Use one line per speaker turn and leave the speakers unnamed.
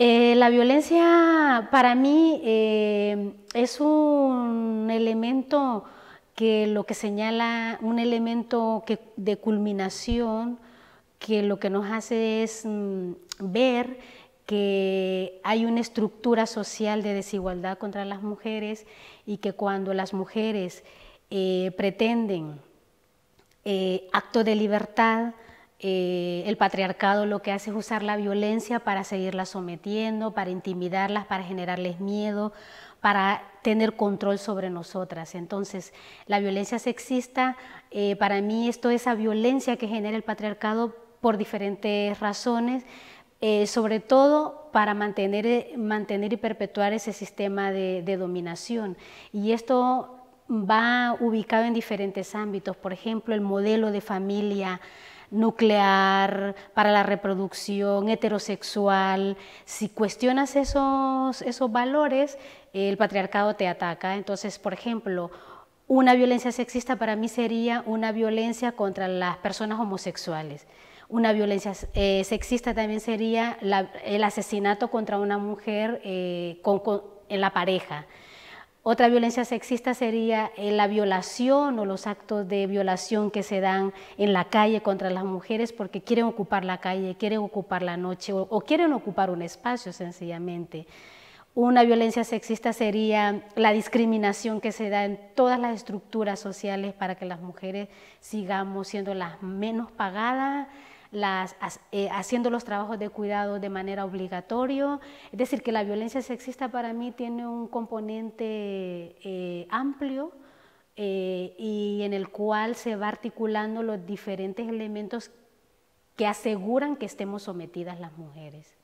Eh, la violencia para mí eh, es un elemento que lo que señala, un elemento de culminación que lo que nos hace es mm, ver que hay una estructura social de desigualdad contra las mujeres y que cuando las mujeres eh, pretenden acto de libertad, eh, el patriarcado lo que hace es usar la violencia para seguirla sometiendo, para intimidarlas, para generarles miedo, para tener control sobre nosotras. Entonces, la violencia sexista, eh, para mí esto es esa violencia que genera el patriarcado por diferentes razones, eh, sobre todo para mantener, mantener y perpetuar ese sistema de dominación. Y esto va ubicado en diferentes ámbitos, por ejemplo, el modelo de familia nuclear, para la reproducción, heterosexual. Si cuestionas esos, esos valores, el patriarcado te ataca. Entonces, por ejemplo, una violencia sexista para mí sería una violencia contra las personas homosexuales. Una violencia eh, sexista también sería el asesinato contra una mujer eh, en la pareja. Otra violencia sexista sería eh, la violación o los actos de violación que se dan en la calle contra las mujeres porque quieren ocupar la calle, quieren ocupar la noche o, quieren ocupar un espacio sencillamente. Una violencia sexista sería la discriminación que se da en todas las estructuras sociales para que las mujeres sigamos siendo las menos pagadas, las, eh, haciendo los trabajos de cuidado de manera obligatoria. Es decir, que la violencia sexista para mí tiene un componente eh, amplio eh, y en el cual se va articulando los diferentes elementos que aseguran que estemos sometidas las mujeres.